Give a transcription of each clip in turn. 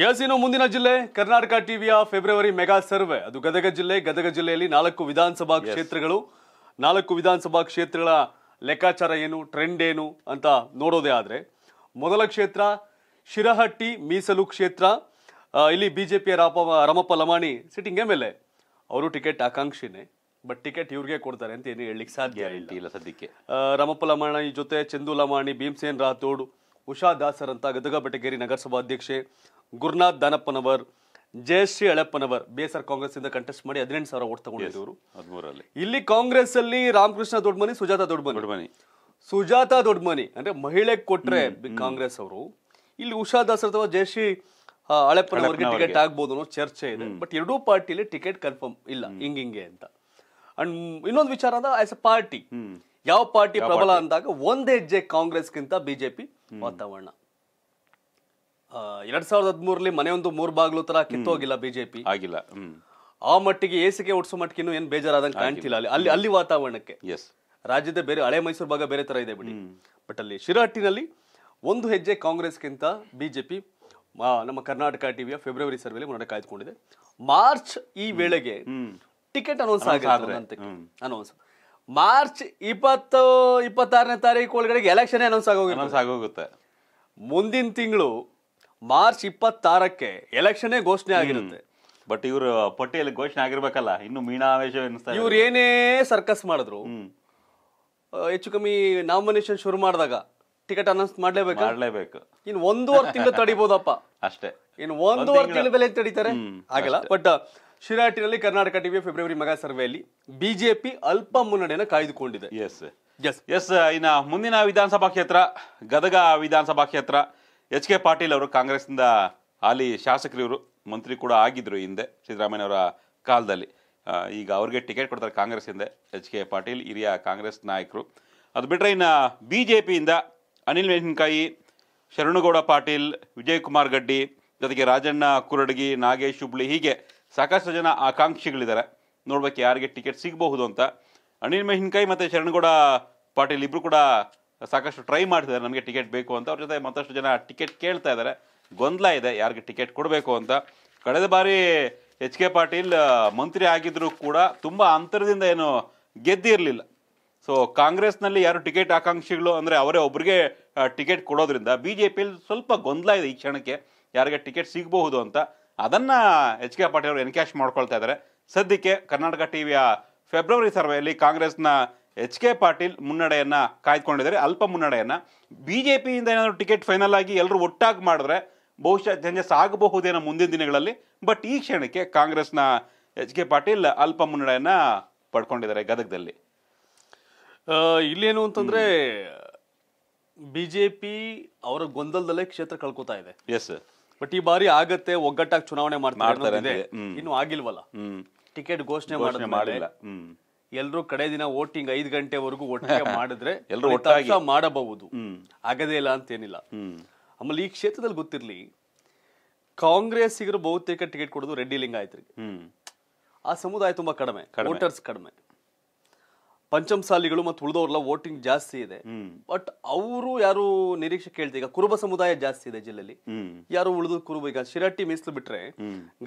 ಯಾಸಿನೋ ಮುಂದಿನ ಜಿಲ್ಲೆ ಕರ್ನಾಟಕ ಟಿವಿಯ ಫೆಬ್ರವರಿ ಮೆಗಾ ಸರ್ವೆ ಅದು ಗದಗ ಜಿಲ್ಲೆ ಗದಗ ಜಿಲ್ಲೆಯಲ್ಲಿ ನಾಲ್ಕು ವಿಧಾನಸಭಾ ಕ್ಷೇತ್ರಗಳು ನಾಲ್ಕು ವಿಧಾನಸಭಾ ಕ್ಷೇತ್ರಗಳ ಲೆಕ್ಕಾಚಾರ ಏನು ಟ್ರೆಂಡ್ ಏನು ಅಂತ ನೋಡೋದೇ ಆದರೆ ಮೊದಲ ಕ್ಷೇತ್ರ ಶಿರಹಟ್ಟಿ ಮೀಸಲು ಕ್ಷೇತ್ರ ಇಲ್ಲಿ ಬಿ ಜೆ ಪಿಯ ರಾಪ Ramappa Lamani sitting M L A ಅವರು ಟಿಕೆಟ್ ಆಕಾಂಕ್ಷಿನೇ ಬಟ್ ಟಿಕೆಟ್ ಇವ್ರಿಗೆ ಕೊಡ್ತಾರೆ ಅಂತ ಏನು ಹೇಳಲಿಕ್ಕೆ ಸಾಧ್ಯ ಇಲ್ಲ ಸದ್ಯಕ್ಕೆ ರಮಪ್ಪ ಲಮಾಣಿ ಜೊತೆ ಚಂದು ಲಮಾಣಿ ಭೀಮಸೇನ್ ರಾಥೋಡ್ ಉಷಾ ದಾಸರ್ ಅಂತ ಗದಗ ಬೆಟಗೇರಿ ಅಧ್ಯಕ್ಷೆ ಗುರುನಾಥ್ ದಾನಪ್ಪನವರ್ ಜಯಶ್ರೀ ಅಳಪ್ಪನವರ್ ಆರ್ ಕಾಂಗ್ರೆಸ್ ಇಂದ ಕಂಟೆಸ್ಟ್ ಮಾಡಿ ಹದಿನೆಂಟು ಸಾವಿರ ಓಟ್ ತಗೊಂಡಿದ್ರು ಇಲ್ಲಿ ಕಾಂಗ್ರೆಸ್ ಅಲ್ಲಿ ರಾಮಕೃಷ್ಣ ದೊಡ್ಮನಿ ಸುಜಾತ ದೊಡ್ಮನಿ ದೊಡ್ಮನಿ ಸುಜಾತ ದೊಡ್ಮನಿ ಅಂದ್ರೆ ಮಹಿಳೆ ಕೊಟ್ರೆ ಕಾಂಗ್ರೆಸ್ ಅವರು ಇಲ್ಲಿ ಉಷಾ ದಾಸ್ ಅಥವಾ ಜಯಶ್ರೀ ಹಳೆಪ್ಪನವರಿಗೆ ಟಿಕೆಟ್ ಆಗ್ಬೋದು ಅನ್ನೋ ಚರ್ಚೆ ಇದೆ ಬಟ್ ಎರಡೂ ಪಾರ್ಟಿಲಿ ಟಿಕೆಟ್ ಕನ್ಫರ್ಮ್ ಇಲ್ಲ ಹಿಂಗೆ ಅಂತ ಅಂಡ್ ಇನ್ನೊಂದು ವಿಚಾರ ಅಂದ್ರೆ ಆಸ್ ಎ ಪಾರ್ಟಿ ಯಾವ ಪಾರ್ಟಿ ಪ್ರಬಲ ಅಂದಾಗ ಒಂದೇ ಹೆಜ್ಜೆ ಕಾಂಗ್ರೆಸ್ಗಿಂತ ಬಿಜೆಪಿ ವಾತಾವರಣ ಎರಡ್ ಸಾವಿರದ ಹದಿಮೂರಲ್ಲಿ ಮನೆಯೊಂದು ಮೂರ್ ಬಾಗ್ಲು ತರ ಕಿತ್ತೋಗಿಲ್ಲ ಬಿಜೆಪಿ ಆಗಿಲ್ಲ ಆ ಮಟ್ಟಿಗೆ ಏಸಿಗೆ ಉಡ್ಸೋ ಮಟ್ಟಿಗೆ ಏನು ಬೇಜಾರಾದಂಗೆ ಕಾಣ್ತಿಲ್ಲ ಅಲ್ಲಿ ಅಲ್ಲಿ ಅಲ್ಲಿ ವಾತಾವರಣಕ್ಕೆ ಎಸ್ ರಾಜ್ಯದ ಬೇರೆ ಹಳೆ ಮೈಸೂರು ಭಾಗ ಬೇರೆ ತರ ಇದೆ ಬಿಡಿ ಬಟ್ ಅಲ್ಲಿ ಶಿರಹಟ್ಟಿನಲ್ಲಿ ಒಂದು ಹೆಜ್ಜೆ ಕಾಂಗ್ರೆಸ್ಗಿಂತ ಬಿಜೆಪಿ ನಮ್ಮ ಕರ್ನಾಟಕ ಟಿವಿಯ ಫೆಬ್ರವರಿ ಸರ್ವೆಲಿ ಮುನ್ನಡೆ ಕಾಯ್ದುಕೊಂಡಿದೆ ಮಾರ್ಚ್ ಈ ವೇಳೆಗೆ ಟಿಕೆಟ್ ಅನೌನ್ಸ್ ಆಗುತ್ತೆ ಅನೌನ್ಸ್ ಮಾರ್ಚ್ ಇಪ್ಪತ್ತು ಇಪ್ಪತ್ತಾರನೇ ತಾರೀಕು ಒಳಗಡೆ ಎಲೆಕ್ಷನ್ ಅನೌನ್ಸ್ ಆಗೋಗುತ್ತೆ ಮುಂದಿನ ತಿಂಗಳು ಮಾರ್ಚ್ ಇಪ್ಪತ್ತಾರಕ್ಕೆ ಎಲೆಕ್ಷನ್ನೇ ಘೋಷಣೆ ಆಗಿರುತ್ತೆ ಬಟ್ ಇವರು ಪಟ್ಟಿಯಲ್ಲಿ ಘೋಷಣೆ ಆಗಿರ್ಬೇಕಲ್ಲ ಇನ್ನು ಮೀನಾವೇಶ ಎನಿಸ್ತಾರೆ ಇವ್ರು ಏನೇ ಸರ್ಕಸ್ ಮಾಡಿದ್ರು ಹೆಚ್ಚು ಕಮ್ಮಿ ನಾಮಿನೇಷನ್ ಶುರು ಮಾಡಿದಾಗ ಟಿಕೆಟ್ ಅನೌನ್ಸ್ ಮಾಡ್ಲೇಬೇಕು ಮಾಡ್ಲೇಬೇಕು ಇನ್ ಒಂದೂವರೆ ತಿಂಗಳು ತಡಿಬಹುದಪ್ಪ ಅಷ್ಟೇ ಇನ್ ಒಂದೂವರೆ ತಿಂಗಳ ಬೆಲೆ ತಡಿತಾರೆ ಆಗಲ್ಲ ಬಟ್ ಶಿರಾಟಿನಲ್ಲಿ ಕರ್ನಾಟಕ ಟಿವಿ ಫೆಬ್ರವರಿ ಮಗ ಸರ್ವೆಯಲ್ಲಿ ಬಿಜೆಪಿ ಅಲ್ಪ ಮುನ್ನಡೆಯನ್ನು ಕಾಯ್ದುಕೊಂಡಿದೆ ಎಸ್ ಎಸ್ ಎಸ್ ಇನ್ನ ಮುಂದಿನ ವಿಧಾನಸಭಾ ಕ್ಷೇತ್ರ ಗದಗ ವಿಧಾನಸಭಾ ಕ್ಷೇತ್ರ ಎಚ್ ಕೆ ಪಾಟೀಲ್ ಅವರು ಕಾಂಗ್ರೆಸ್ನಿಂದ ಹಾಲಿ ಶಾಸಕರಿವರು ಮಂತ್ರಿ ಕೂಡ ಆಗಿದ್ದರು ಹಿಂದೆ ಸಿದ್ದರಾಮಯ್ಯನವರ ಕಾಲದಲ್ಲಿ ಈಗ ಅವ್ರಿಗೆ ಟಿಕೆಟ್ ಕೊಡ್ತಾರೆ ಹಿಂದೆ ಎಚ್ ಕೆ ಪಾಟೀಲ್ ಹಿರಿಯ ಕಾಂಗ್ರೆಸ್ ನಾಯಕರು ಅದು ಬಿಟ್ಟರೆ ಇನ್ನು ಬಿ ಜೆ ಪಿಯಿಂದ ಅನಿಲ್ ಮೆಣಸಿನ್ಕಾಯಿ ಶರಣುಗೌಡ ಪಾಟೀಲ್ ವಿಜಯಕುಮಾರ್ ಗಡ್ಡಿ ಜೊತೆಗೆ ರಾಜಣ್ಣ ಕುರಡಗಿ ನಾಗೇಶ್ ಹುಬ್ಳಿ ಹೀಗೆ ಸಾಕಷ್ಟು ಜನ ಆಕಾಂಕ್ಷಿಗಳಿದ್ದಾರೆ ನೋಡ್ಬೇಕು ಯಾರಿಗೆ ಟಿಕೆಟ್ ಸಿಗಬಹುದು ಅಂತ ಅನಿಲ್ ಮೆಹಿನ್ಕಾಯಿ ಮತ್ತು ಶರಣಗೌಡ ಪಾಟೀಲ್ ಇಬ್ಬರು ಕೂಡ ಸಾಕಷ್ಟು ಟ್ರೈ ಮಾಡ್ತಿದ್ದಾರೆ ನಮಗೆ ಟಿಕೆಟ್ ಬೇಕು ಅಂತ ಅವ್ರ ಜೊತೆ ಮತ್ತಷ್ಟು ಜನ ಟಿಕೆಟ್ ಕೇಳ್ತಾ ಇದ್ದಾರೆ ಗೊಂದಲ ಇದೆ ಯಾರಿಗೆ ಟಿಕೆಟ್ ಕೊಡಬೇಕು ಅಂತ ಕಳೆದ ಬಾರಿ ಎಚ್ ಕೆ ಪಾಟೀಲ್ ಮಂತ್ರಿ ಆಗಿದ್ದರೂ ಕೂಡ ತುಂಬ ಅಂತರದಿಂದ ಏನು ಗೆದ್ದಿರಲಿಲ್ಲ ಸೊ ಕಾಂಗ್ರೆಸ್ನಲ್ಲಿ ಯಾರು ಟಿಕೆಟ್ ಆಕಾಂಕ್ಷಿಗಳು ಅಂದರೆ ಅವರೇ ಒಬ್ಬರಿಗೆ ಟಿಕೆಟ್ ಕೊಡೋದ್ರಿಂದ ಬಿ ಜೆ ಪಿಯಲ್ಲಿ ಸ್ವಲ್ಪ ಗೊಂದಲ ಇದೆ ಈ ಕ್ಷಣಕ್ಕೆ ಯಾರಿಗೆ ಟಿಕೆಟ್ ಸಿಗಬಹುದು ಅಂತ ಅದನ್ನು ಎಚ್ ಕೆ ಪಾಟೀಲ್ ಅವರು ಎನ್ಕ್ಯಾಶ್ ಮಾಡ್ಕೊಳ್ತಾ ಇದ್ದಾರೆ ಸದ್ಯಕ್ಕೆ ಕರ್ನಾಟಕ ಟಿವಿಯ ಫೆಬ್ರವರಿ ಸರ್ವೆಯಲ್ಲಿ ಕಾಂಗ್ರೆಸ್ನ ಎಚ್ ಕೆ ಪಾಟೀಲ್ ಮುನ್ನಡೆಯನ್ನ ಕಾಯ್ದುಕೊಂಡಿದ್ದಾರೆ ಅಲ್ಪ ಮುನ್ನಡೆಯನ್ನ ಬಿಜೆಪಿಯಿಂದ ಜೆ ಏನಾದರೂ ಟಿಕೆಟ್ ಫೈನಲ್ ಆಗಿ ಎಲ್ಲರೂ ಒಟ್ಟಾಗಿ ಮಾಡಿದ್ರೆ ಬಹುಶಃ ಜನ ಸಾಗಬಹುದೇನೋ ಮುಂದಿನ ದಿನಗಳಲ್ಲಿ ಬಟ್ ಈ ಕ್ಷಣಕ್ಕೆ ಕಾಂಗ್ರೆಸ್ನ ಎಚ್ ಕೆ ಪಾಟೀಲ್ ಅಲ್ಪ ಮುನ್ನಡೆಯನ್ನ ಪಡ್ಕೊಂಡಿದ್ದಾರೆ ಗದಗದಲ್ಲಿ ಇಲ್ಲೇನು ಅಂತಂದ್ರೆ ಬಿಜೆಪಿ ಅವರ ಗೊಂದಲದಲ್ಲೇ ಕ್ಷೇತ್ರ ಕಳ್ಕೊತಾ ಇದೆ ಎಸ್ ಬಟ್ ಈ ಬಾರಿ ಆಗತ್ತೆ ಒಗ್ಗಟ್ಟಾಗಿ ಚುನಾವಣೆ ಮಾಡ್ತಾರೆ ಇನ್ನು ಆಗಿಲ್ವಲ್ಲ ಟಿಕೆಟ್ ಘೋಷಣೆ ಮಾಡಿಲ್ಲ ಎಲ್ಲರೂ ಕಡೆ ದಿನ ವೋಟಿಂಗ್ ಐದು ಗಂಟೆವರೆಗೂ ಒಟ್ಟಿಗೆ ಮಾಡಿದ್ರೆ ಎಲ್ಲರೂ ಒಟ್ಟಾಗಿ ಮಾಡಬಹುದು ಆಗದೇ ಇಲ್ಲ ಏನಿಲ್ಲ ಆಮೇಲೆ ಈ ಕ್ಷೇತ್ರದಲ್ಲಿ ಗೊತ್ತಿರಲಿ ಕಾಂಗ್ರೆಸ್ಸಿಗರು ಬಹುತೇಕ ಟಿಕೆಟ್ ಕೊಡೋದು ರೆಡ್ಡಿ ಆಯ್ತು ಆ ಸಮುದಾಯ ತುಂಬಾ ಕಡಿಮೆ ವೋಟರ್ಸ್ ಕಡಿಮೆ ಪಂಚಮಸಾಲಿಗಳು ಮತ್ತು ಉಳಿದವ್ರಲ್ಲ ವೋಟಿಂಗ್ ಜಾಸ್ತಿ ಇದೆ ಬಟ್ ಅವರು ಯಾರು ನಿರೀಕ್ಷೆ ಕೇಳ್ತೀವಿ ಈಗ ಕುರುಬ ಸಮುದಾಯ ಜಾಸ್ತಿ ಇದೆ ಜಿಲ್ಲೆಯಲ್ಲಿ ಯಾರು ಉಳಿದು ಕುರುಬ ಈಗ ಶಿರಟ್ಟಿ ಮೀಸಲು ಬಿಟ್ರೆ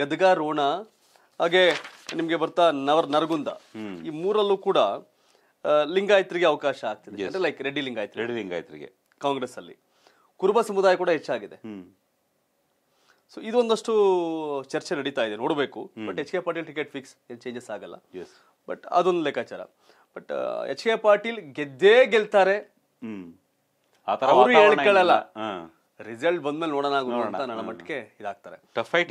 ಗದ್ಗಾ ರೋಣ ಹಾಗೆ ನಿಮ್ಗೆ ಬರ್ತಾ ನವರ್ ನರಗುಂದ ಈ ಮೂರಲ್ಲೂ ಕೂಡ ಲಿಂಗಾಯತರಿಗೆ ಅವಕಾಶ ಆಗ್ತಿದೆ ಅಂದ್ರೆ ಲೈಕ್ ರೆಡ್ಡಿ ಲಿಂಗಾಯತ್ ರೆಡ್ಡಿ ಲಿಂಗಾಯತ್ರಿಗೆ ಕಾಂಗ್ರೆಸ್ ಅಲ್ಲಿ ಕುರುಬ ಸಮುದಾಯ ಕೂಡ ಹೆಚ್ಚಾಗಿದೆ ಸೊ ಇದೊಂದಷ್ಟು ಚರ್ಚೆ ನಡೀತಾ ಇದೆ ನೋಡಬೇಕು but H K Patil ticket fix ಏನು ಚೇಂಜಸ್ ಆಗಲ್ಲ ಬಟ್ ಅದೊಂದು ಲೆಕ್ಕಾಚಾರ ಬಟ್ ಎಚ್ ಕೆ ಪಾಟೀಲ್ ಗೆದ್ದೇ ಗೆಲ್ತಾರೆ ಅವರು ಹೇಳ್ಕೊಳ್ಳಲ್ಲ ರಿಸಲ್ಟ್ ಬಂದ್ಮೇಲೆ ನೋಡೋಣ ಅಂತ ನನ್ನ ಮಟ್ಟಿಗೆ ಇದಾಗ್ತಾರೆ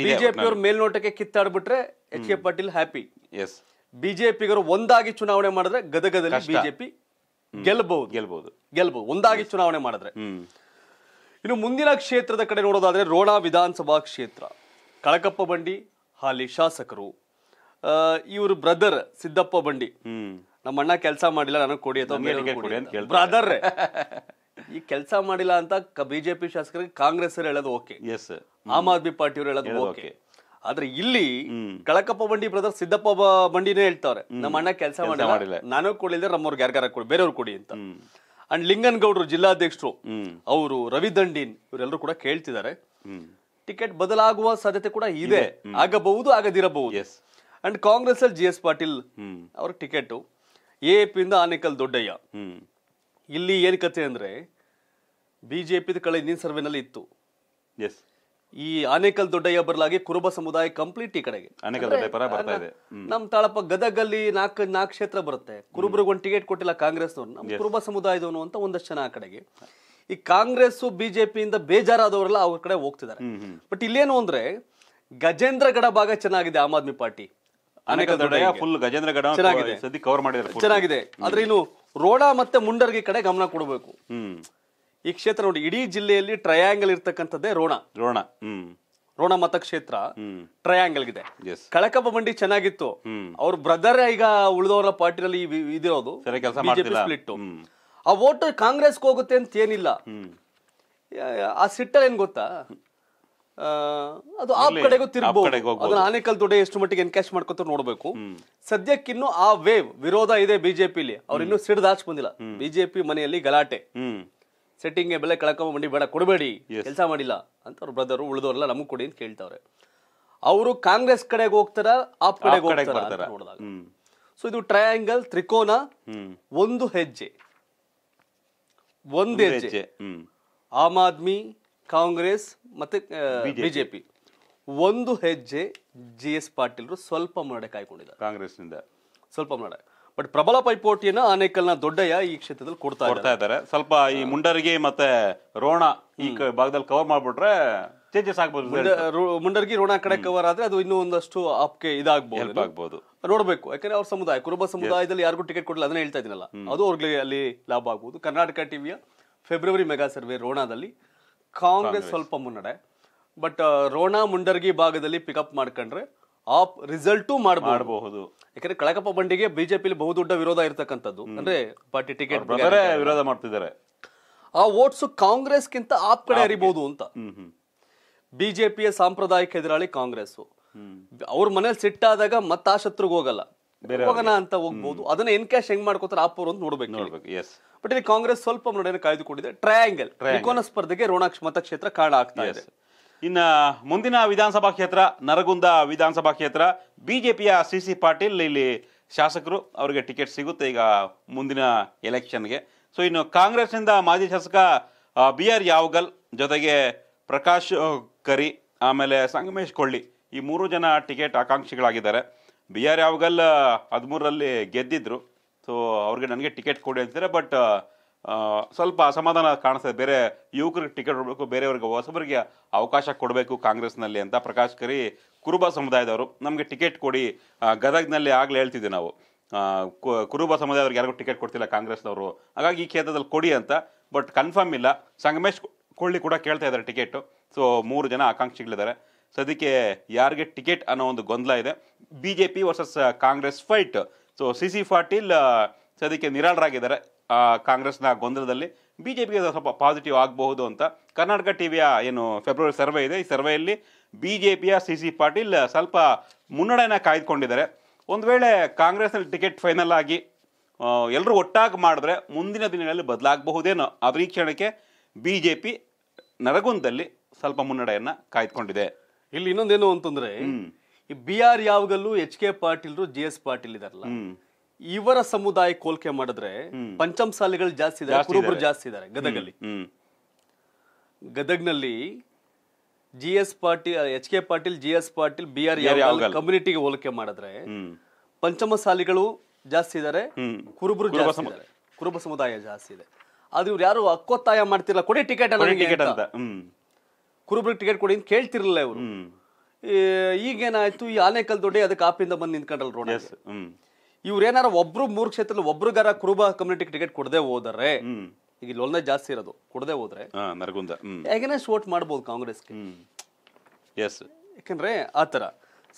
ಬಿಜೆಪಿ ಬಿಜೆಪಿಯವ್ರ ಮೇಲ್ನೋಟಕ್ಕೆ ಕಿತ್ತಾಡ್ಬಿಟ್ರೆ H K Patil happy yes ಬಿಜೆಪಿಗರು ಒಂದಾಗಿ ಚುನಾವಣೆ ಮಾಡಿದ್ರೆ ಗದಗದಲ್ಲಿ ಬಿಜೆಪಿ ಗೆಲ್ಬಹುದು ಗೆಲ್ಬಹುದು ಗೆಲ್ಬಹುದು ಒಂದಾಗಿ ಚುನಾವಣೆ ಮಾಡಿದ್ರೆ ಇನ್ನು ಮುಂದಿನ ಕ್ಷೇತ್ರದ ಕಡೆ ನೋಡೋದಾದ್ರೆ ರೋಣ ವಿಧಾನಸಭಾ ಕ್ಷೇತ್ರ ಕಳಕಪ್ಪ ಬಂಡಿ ಹಾಲಿ ಶಾಸಕರು ಇವ್ರ ಬ್ರದರ್ ಸಿದ್ದಪ್ಪ ಬಂಡಿ ನಮ್ಮ ಅಣ್ಣ ಕೆಲಸ ಮಾಡಿಲ್ಲ ನನಗೆ ಕೊಡಿ ಅಥವಾ ಬ್ರದರ್ ಈ ಕೆಲಸ ಮಾಡಿಲ್ಲ ಅಂತ ಬಿಜೆಪಿ ಶಾಸಕರಿಗೆ ಕಾಂಗ್ರೆಸ್ ಹೇಳೋದು ಓಕೆ ಎಸ್ ಆಮ್ ಆದ್ಮಿ ಅವರು ಹೇಳೋದು ಓಕೆ ಆದ್ರೆ ಇಲ್ಲಿ ಕಳಕಪ್ಪ ಬಂಡಿ ಬ್ರದರ್ ಸಿದ್ದಪ್ಪ ಬಂಡಿನೇ ಹೇಳ್ತಾವ್ರೆ ನಮ್ಮ ಅಣ್ಣ ಕೆಲಸ ಮಾಡಿಲ್ಲ ನಾನು ಕೊಡಲಿಲ್ಲ ನಮ್ಮವ್ರಿಗೆ ಯಾರ್ಗಾರ ಕೊಡಿ ಬೇರೆಯವ್ರು ಕೊಡಿ ಅಂತ ಅಂಡ್ ಲಿಂಗನ್ ಗೌಡ್ರು ಜಿಲ್ಲಾಧ್ಯಕ್ಷರು ಅವರು ರವಿ ದಂಡಿನ್ ಇವರೆಲ್ಲರೂ ಕೂಡ ಕೇಳ್ತಿದ್ದಾರೆ ಟಿಕೆಟ್ ಬದಲಾಗುವ ಸಾಧ್ಯತೆ ಕೂಡ ಇದೆ ಆಗಬಹುದು ಆಗದಿರಬಹುದು ಅಂಡ್ ಕಾಂಗ್ರೆಸ್ ಅಲ್ಲಿ ಜಿ ಎಸ್ ಪಾಟೀಲ್ ಅವ್ರ ಟಿಕೆಟ್ ಎ ಪಿ ಇಂದ ಆನೇಕಲ್ ದೊಡ್ಡಯ್ಯ ಇಲ್ಲಿ ಏನ್ ಕತೆ ಅಂದ್ರೆ ಬಿಜೆಪಿ ಕಳೆ ಇಂದಿನ ಸರ್ವೆನಲ್ಲಿ ಇತ್ತು ಎಸ್ ಈ ಆನೇಕಲ್ ದೊಡ್ಡಯ್ಯ ಬರಲಾಗಿ ಕುರುಬ ಸಮುದಾಯ ಕಂಪ್ಲೀಟ್ ಈ ಕಡೆಗೆ ಬರ್ತಾ ಇದೆ ನಮ್ ತಾಳಪ್ಪ ಗದಗಲ್ಲಿ ನಾಲ್ಕು ನಾಲ್ಕು ಕ್ಷೇತ್ರ ಬರುತ್ತೆ ಕುರುಬರಿಗೆ ಒಂದು ಟಿಕೆಟ್ ಕೊಟ್ಟಿಲ್ಲ ಕಾಂಗ್ರೆಸ್ ನಮ್ಮ ಕುರುಬ ಸಮುದಾಯದವನು ಅಂತ ಒಂದಷ್ಟು ಜನ ಆ ಕಡೆಗೆ ಈ ಕಾಂಗ್ರೆಸ್ ಬಿಜೆಪಿಯಿಂದ ಬೇಜಾರಾದವರೆಲ್ಲ ಅವ್ರ ಕಡೆ ಹೋಗ್ತಿದ್ದಾರೆ ಬಟ್ ಇಲ್ಲೇನು ಅಂದ್ರೆ ಗಜೇಂದ್ರಗಡ ಭಾಗ ಚೆನ್ನಾಗಿದೆ ಆಮ್ ಆದ್ಮಿ ಪಾರ್ಟಿ ಫುಲ್ ಚೆನ್ನಾಗಿದೆ ಕವರ್ ಚೆನ್ನಾಗಿದೆ ಆದ್ರೆ ಇನ್ನು ರೋಡಾ ಮತ್ತೆ ಮುಂಡರ್ಗಿ ಕಡೆ ಗಮನ ಕೊಡಬೇಕು ಈ ಕ್ಷೇತ್ರ ನೋಡಿ ಇಡೀ ಜಿಲ್ಲೆಯಲ್ಲಿ ಟ್ರಯಾಂಗಲ್ ಇರ್ತಕ್ಕಂಥದ್ದೇ ರೋಣ ರೋಣ ಹ್ಮ್ ರೋಣ ಮತಕ್ಷೇತ್ರ ಟ್ರಯಾಂಗಲ್ ಇದೆ ಎಸ್ ಕಳಕಪ್ಪ ಬಂಡಿ ಚೆನ್ನಾಗಿತ್ತು ಅವ್ರ ಬ್ರದರ್ ಈಗ ಉಳಿದವರ ಪಾರ್ಟಿ ನಲ್ಲಿ ಇದಿರೋದು ಬಿಜೆಪಿ ಆ ವೋಟ್ ಕಾಂಗ್ರೆಸ್ ಹೋಗುತ್ತೆ ಅಂತ ಏನಿಲ್ಲ ಆ ಸಿಟ್ಟಲ್ಲಿ ಏನ್ ಗೊತ್ತಾ ಅದು ಆ ಕಡೆಗೂ ತಿರುಗಬಹುದು ಆನೇಕಲ್ ದೊಡ್ಡ ಎಷ್ಟು ಮಟ್ಟಿಗೆ ಎನ್ಕ್ಯಾಶ್ ಮಾಡ್ಕೊತ ನೋಡ್ಬೇಕು ಸದ್ಯಕ್ಕಿನ್ನೂ ಆ ವೇವ್ ವಿರೋಧ ಇದೆ ಬಿಜೆಪಿಲಿ ಅವ್ರ ಇನ್ನೂ ಸಿಡ್ದಾಚ್ ಬಂದಿಲ್ಲ ಬಿಜೆಪಿ ಮನೆಯಲ್ಲಿ ಗಲಾಟೆ ಸೆಟ್ಟಿಂಗ್ಗೆ ಬೆಲೆ ಕಳ್ಕೊಂಬ ಬಂಡಿ ಬೇಡ ಕೊಡಬೇಡಿ ಕೆಲಸ ಮಾಡಿಲ್ಲ ಅಂತ ಅವ್ರ ಬ್ರದರ್ ಉಳಿದವರೆಲ್ಲ ನಮಗೆ ಕೊಡಿ ಅಂತ ಕೇಳ್ತಾವ್ರೆ ಅವರು ಕಾಂಗ್ರೆಸ್ ಕಡೆಗೆ ಹೋಗ್ತಾರ ಆಪ್ ಕಡೆಗೆ ಹೋಗ್ತಾರ ನೋಡಿದಾಗ ಸೊ ಇದು ಟ್ರಯಾಂಗಲ್ ತ್ರಿಕೋನ ಒಂದು ಹೆಜ್ಜೆ ಒಂದು ಹೆಜ್ಜೆ ಆಮ್ ಆದ್ಮಿ ಕಾಂಗ್ರೆಸ್ ಮತ್ತೆ ಬಿಜೆಪಿ ಒಂದು ಹೆಜ್ಜೆ ಜಿ ಎಸ್ ಪಾಟೀಲ್ರು ಸ್ವಲ್ಪ ಮರಡೆ ಕಾಯ್ಕೊಂಡಿದ್ದಾರೆ ಕಾಂಗ್ರೆಸ್ನಿಂದ ಸ್ವಲ್ಪ ಮರಡೆ ಬಟ್ ಪ್ರಬಲ ಪೈಪೋಟಿಯನ್ನ ಆನೇಕಲ್ನ ದೊಡ್ಡಯ್ಯ ಈ ಕ್ಷೇತ್ರದಲ್ಲಿ ಕೊಡ್ತಾ ಕೊಡ್ತಾ ಇದ್ದಾರೆ ಸ್ವಲ್ಪ ಈ ಮುಂಡರಿಗೆ ಮತ್ತೆ ರೋಣ ಈ ಭಾಗದಲ್ಲಿ ಕವರ್ ಮಾಡ್ಬಿಟ್ರೆ ಚೇಂಜಸ್ ಆಗ್ಬೋದು ಮುಂಡರ್ಗಿ ರೋಣ ಕಡೆ ಕವರ್ ಆದ್ರೆ ಅದು ಇನ್ನೂ ಒಂದಷ್ಟು ಆಪ್ಗೆ ಇದಾಗ್ಬೋದು ನೋಡಬೇಕು ನೋಡ್ಬೇಕು ಯಾಕಂದ್ರೆ ಅವ್ರ ಸಮುದಾಯ ಕುರುಬ ಸಮುದಾಯದಲ್ಲಿ ಯಾರಿಗೂ ಟಿಕೆಟ್ ಕೊಡಲಿಲ್ಲ ಅದನ್ನ ಹೇಳ್ತಾ ಇದ್ದೀನಲ್ಲ ಅದು ಅವ್ರಿಗೆ ಅಲ್ಲಿ ಲಾಭ ಆಗ್ಬೋದು ಕರ್ನಾಟಕ ಟಿವಿಯ ಫೆಬ್ರವರಿ ಮೆಗಾ ಸರ್ವೆ ರೋಣದಲ್ಲಿ ಕಾಂಗ್ರೆಸ್ ಸ್ವಲ್ಪ ಮುನ್ನಡೆ ಬಟ್ ರೋಣ ಮುಂಡರ್ಗಿ ಭಾಗದಲ್ಲಿ ಪಿಕಪ್ ಮಾಡ್ಕೊಂಡ್ರೆ ಆ ರಿಸಲ್ಟು ಮಾಡಬಹುದು ಯಾಕಂದ್ರೆ ಕಳಕಪ್ಪ ಬಂಡಿಗೆ ಬಿಜೆಪಿಲಿ ಬಹುದೊಡ್ಡ ವಿರೋಧ ಇರತಕ್ಕಂಥದ್ದು ಅಂದ್ರೆ ಪಾರ್ಟಿ ಟಿಕೆಟ್ ವಿರೋಧ ಮಾಡ್ತಿದ್ದಾರೆ ಆ ವೋಟ್ಸ್ ಕಾಂಗ್ರೆಸ್ಗಿಂತ ಆಪ್ ಕಡೆ ಹರಿಬಹುದು ಅಂತ ಬಿಜೆಪಿಯ ಸಾಂಪ್ರದಾಯಿಕ ಎದುರಾಳಿ ಕಾಂಗ್ರೆಸ್ ಅವ್ರ ಮನೇಲಿ ಸಿಟ್ಟಾದಾಗ ಮತ್ತ ಆ ಶತ್ರುಗ್ ಹೋಗಲ್ಲ ಹೋಗೋಣ ಅಂತ ಹೋಗ್ಬಹುದು ಅದನ್ನ ಎನ್ ಕ್ಯಾಶ್ ಹೆಂಗ್ ಮಾಡ್ಕೋತಾರೆ ಆಪೋರ್ ಅಂತ ನೋಡ್ಬೇಕು ಬಟ್ ಇಲ್ಲಿ ಕಾಂಗ್ರೆಸ್ ಸ್ವಲ್ಪ ನೋಡಿ ಕಾಯ್ದುಕೊಂಡಿದೆ ಟ್ರಯಾಂಗಲ್ ತ್ರಿಕೋನ ಸ್ಪರ್ಧೆಗೆ ರೋಣಾಕ್ಷ ಮತಕ್ಷೇತ್ರ ಕಾರಣ ಆಗ್ತಾ ಇದೆ ಇನ್ನು ಮುಂದಿನ ವಿಧಾನಸಭಾ ಕ್ಷೇತ್ರ ನರಗುಂದ ವಿಧಾನಸಭಾ ಕ್ಷೇತ್ರ ಬಿ ಜೆ ಪಿಯ ಸಿ ಸಿ ಪಾಟೀಲ್ ಇಲ್ಲಿ ಶಾಸಕರು ಅವರಿಗೆ ಟಿಕೆಟ್ ಸಿಗುತ್ತೆ ಈಗ ಮುಂದಿನ ಎಲೆಕ್ಷನ್ಗೆ ಸೊ ಇನ್ನು ಕಾಂಗ್ರೆಸ್ನಿಂದ ಮಾಜಿ ಶಾಸಕ ಬಿ ಆರ್ ಯಾವಗಲ್ ಜೊತೆಗೆ ಪ್ರಕಾಶ್ ಕರಿ ಆಮೇಲೆ ಸಂಗಮೇಶ್ ಕೊಳ್ಳಿ ಈ ಮೂರು ಜನ ಟಿಕೆಟ್ ಆಕಾಂಕ್ಷಿಗಳಾಗಿದ್ದಾರೆ ಬಿ ಆರ್ ಯಾವಗಲ್ ಹದಿಮೂರರಲ್ಲಿ ಗೆದ್ದಿದ್ರು ಸೊ ಅವ್ರಿಗೆ ನನಗೆ ಟಿಕೆಟ್ ಕೊಡಿ ಅಂತಿದ್ದಾರೆ ಬಟ್ ಸ್ವಲ್ಪ ಅಸಮಾಧಾನ ಕಾಣಿಸ್ತದೆ ಬೇರೆ ಯುವಕರಿಗೆ ಟಿಕೆಟ್ ಕೊಡಬೇಕು ಬೇರೆಯವ್ರಿಗೆ ಹೊಸಬರಿಗೆ ಅವಕಾಶ ಕೊಡಬೇಕು ಕಾಂಗ್ರೆಸ್ನಲ್ಲಿ ಅಂತ ಪ್ರಕಾಶ್ ಕರಿ ಕುರುಬ ಸಮುದಾಯದವರು ನಮಗೆ ಟಿಕೆಟ್ ಕೊಡಿ ಗದಗ್ನಲ್ಲಿ ಆಗಲೇ ಹೇಳ್ತಿದ್ದೆ ನಾವು ಕುರುಬ ಸಮುದಾಯದವ್ರಿಗೆ ಯಾರಿಗೂ ಟಿಕೆಟ್ ಕೊಡ್ತಿಲ್ಲ ಕಾಂಗ್ರೆಸ್ನವರು ಹಾಗಾಗಿ ಈ ಕ್ಷೇತ್ರದಲ್ಲಿ ಕೊಡಿ ಅಂತ ಬಟ್ ಕನ್ಫರ್ಮ್ ಇಲ್ಲ ಸಂಗಮೇಶ್ ಕೊಳ್ಳಿ ಕೂಡ ಕೇಳ್ತಾ ಇದ್ದಾರೆ ಟಿಕೆಟು ಸೊ ಮೂರು ಜನ ಆಕಾಂಕ್ಷಿಗಳಿದ್ದಾರೆ ಸದ್ಯಕ್ಕೆ ಯಾರಿಗೆ ಟಿಕೆಟ್ ಅನ್ನೋ ಒಂದು ಗೊಂದಲ ಇದೆ B J P versus Congress fight so C C Patil ಸದ್ಯಕ್ಕೆ ನಿರಾಳರಾಗಿದ್ದಾರೆ ಕಾಂಗ್ರೆಸ್ನ ಗೊಂದಲದಲ್ಲಿ ಬಿ ಜೆ ಪಿಗೆ ಸ್ವಲ್ಪ ಪಾಸಿಟಿವ್ ಆಗಬಹುದು ಅಂತ ಕರ್ನಾಟಕ ಟಿ ವಿಯ ಏನು ಫೆಬ್ರವರಿ ಸರ್ವೆ ಇದೆ ಈ ಸರ್ವೆಯಲ್ಲಿ ಬಿ ಜೆ ಪಿಯ ಸಿ ಸಿ ಪಾಟೀಲ್ ಸ್ವಲ್ಪ ಮುನ್ನಡೆಯನ್ನು ಕಾಯ್ದುಕೊಂಡಿದ್ದಾರೆ ಒಂದು ವೇಳೆ ಕಾಂಗ್ರೆಸ್ನಲ್ಲಿ ಟಿಕೆಟ್ ಫೈನಲ್ ಆಗಿ ಎಲ್ಲರೂ ಒಟ್ಟಾಗಿ ಮಾಡಿದ್ರೆ ಮುಂದಿನ ದಿನಗಳಲ್ಲಿ ಬದಲಾಗಬಹುದೇನೋ ಅವೀಕ್ಷಣಕ್ಕೆ ಬಿ ಜೆ ಪಿ ನರಗುಂದಲ್ಲಿ ಸ್ವಲ್ಪ ಮುನ್ನಡೆಯನ್ನು ಕಾಯ್ದುಕೊಂಡಿದೆ ಇಲ್ಲಿ ಇನ್ನೊಂದೇನು ಅಂತಂದರೆ ಈ ಬಿ ಆರ್ ಯಾವಾಗಲೂ ಎಚ್ ಕೆ ಪಾಟೀಲ್ರು ಜೆ ಎಸ್ ಪಾಟೀಲ್ ಇದಾರಲ್ಲ ಇವರ ಸಮುದಾಯ ಕೋಲ್ಕೆ ಮಾಡಿದ್ರೆ ಪಂಚಮಸಾಲಿಗಳು ಜಾಸ್ತಿ ಇದ್ದಾರೆ ಜಾಸ್ತಿ ಇದ್ದಾರೆ ಗದಗಲ್ಲಿ ಗದಗ್ನಲ್ಲಿ G S Patil H K Patil G S Patil B R ಕಮ್ಯುನಿಟಿಗೆ ಹೋಲಿಕೆ ಮಾಡಿದ್ರೆ ಪಂಚಮಸಾಲಿಗಳು ಜಾಸ್ತಿ ಇದಾರೆ ಕುರುಬರು ಕುರುಬ ಸಮುದಾಯ ಜಾಸ್ತಿ ಇದೆ ಆದ್ರೆ ಇವ್ರು ಯಾರು ಅಕ್ಕೊತ್ತಾಯ ಮಾಡ್ತಿರಲ್ಲ ಕೊಡಿ ಟಿಕೆಟ್ ಅಂತ ಕುರುಬ್ರಿಗೆ ಟಿಕೆಟ್ ಕೊಡಿ ಅಂತ ಕೇಳ್ತಿರ್ಲಿಲ್ಲ ಇವರು ಈಗೇನಾಯ್ತು ಈ ಆನೆಕಲ್ ದೊಡ್ಡ ಅದಕ್ಕೆ ಆಪಿಂದ ಬಂದು ನಿಂತ್ಕೊಂಡಲ್ ರೋಡ್ ಇವ್ರೇನಾರ ಒಬ್ರು ಮೂರು ಕ್ಷೇತ್ರದಲ್ಲಿ ಒಬ್ರಿಗಾರ ಕುರುಬ ಕಮ್ಯುನಿಟಿ ಟಿಕೆಟ್ ಕೊಡದೆ ಹೋದರೆ ಈಗ ಲೊಲ್ನ ಜಾಸ್ತಿ ಇರೋದು ಕೊಡದೆ ಹೋದ್ರೆ ನರಗುಂದ ವೋಟ್ ಮಾಡ್ಬೋದು ಕಾಂಗ್ರೆಸ್ ಎಸ್ ಯಾಕಂದ್ರೆ ಆ ತರ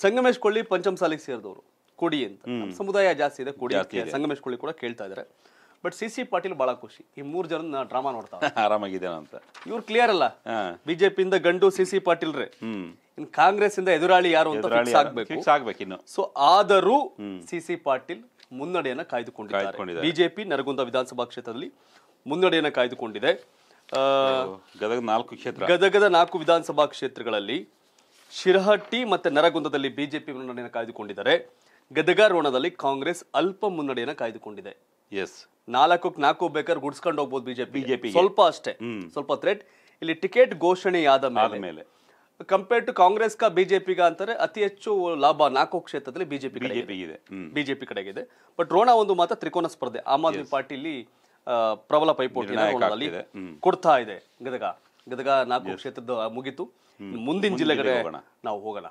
ಸಂಗಮೇಶ್ ಕೊಳ್ಳಿ ಪಂಚಮ ಸಾಲಿಗೆ ಸೇರಿದವರು ಕೊಡಿ ಅಂತ ಸಮುದಾಯ ಜಾಸ್ತಿ ಇದೆ ಕೊಡಿ ಸಂಗಮೇಶ್ ಕೊಳ್ಳಿ ಕೂಡ ಕೇಳ್ತಾ ಇದಾರೆ ಬಟ್ ಸಿ ಸಿ ಪಾಟೀಲ್ ಬಹಳ ಖುಷಿ ಈ ಮೂರ್ ಜನ ಡ್ರಾಮಾ ನೋಡ್ತಾರೆ ಆರಾಮಾಗಿದೆ ಅಂತ ಇವ್ರು ಕ್ಲಿಯರ್ ಅಲ್ಲ ಬಿಜೆಪಿಯಿಂದ ಗಂಡು ಸಿ ಸಿ ಪಾಟೀಲ್ ರೇ ಇನ್ನು ಕಾಂಗ್ರೆಸ್ ಇಂದ ಎದುರಾಳಿ ಯಾರು ಅಂತ ಫಿಕ್ಸ್ ಆಗ್ಬೇಕು ಇನ್ನು ಸೊ ಆದರೂ ಸಿ ಸಿ ಪಾಟೀಲ್ ಮುನ್ನಡೆಯನ್ನ ಕಾಯ್ದುಕೊಂಡಿದ್ದಾರೆ ಬಿಜೆಪಿ ನರಗುಂದ ವಿಧಾನಸಭಾ ಕ್ಷೇತ್ರದಲ್ಲಿ ಮುನ್ನಡೆಯನ್ನ ಕಾಯ್ದುಕೊಂಡಿದೆ ಗದಗ ನಾಲ್ಕು ಕ್ಷೇತ್ರ ಗದಗದ ನಾಲ್ಕು ವಿಧಾನಸಭಾ ಕ್ಷೇತ್ರಗಳಲ್ಲಿ ಶಿರಹಟ್ಟಿ ಮತ್ತೆ ನರಗುಂದದಲ್ಲಿ ಬಿಜೆಪಿ ಮುನ್ನಡೆಯನ್ನು ಕಾಯ್ದುಕೊಂಡಿದ್ದಾರೆ ಗದಗ ರೋಣದಲ್ಲಿ ಕಾಂಗ್ರೆಸ್ ಅಲ್ಪ ಮುನ್ನಡೆಯನ್ನ ಕಾಯ್ದುಕೊಂಡಿದೆ ಎಸ್ ನಾಲ್ಕು ನಾಲ್ಕು ಬೇಕಾದ್ರೆ ಗುಡ್ಸ್ಕೊಂಡು ಹೋಗ್ಬೋದು ಬಿಜೆಪಿ ಸ್ವಲ್ಪ ಅಷ್ಟೇ ಸ್ವಲ್ಪ ಥ್ರೆಟ್ ಇಲ್ಲಿ ಟಿಕೆಟ್ ಘೋಷಣೆಯಾದ ಮೇಲೆ ಕಂಪೇರ್ ಟು ಕಾಂಗ್ರೆಸ್ ಕ ಬಿಜೆಪಿಗ ಅಂತಾರೆ ಅತಿ ಹೆಚ್ಚು ಲಾಭ ನಾಲ್ಕು ಕ್ಷೇತ್ರದಲ್ಲಿ ಬಿಜೆಪಿ ಇದೆ ಬಿಜೆಪಿ ಇದೆ ಬಟ್ ರೋಣ ಒಂದು ಮಾತ್ರ ತ್ರಿಕೋನ ಸ್ಪರ್ಧೆ ಆಮ್ ಆದ್ಮಿ ಪಾರ್ಟಿಲಿ ಪ್ರಬಲ ಪೈಪೋಟಿ ಕೊಡ್ತಾ ಇದೆ ಗದಗ ಗದಗ ನಾಲ್ಕು ಕ್ಷೇತ್ರದ ಮುಗಿತು ಮುಂದಿನ ಹೋಗೋಣ ನಾವು ಹೋಗೋಣ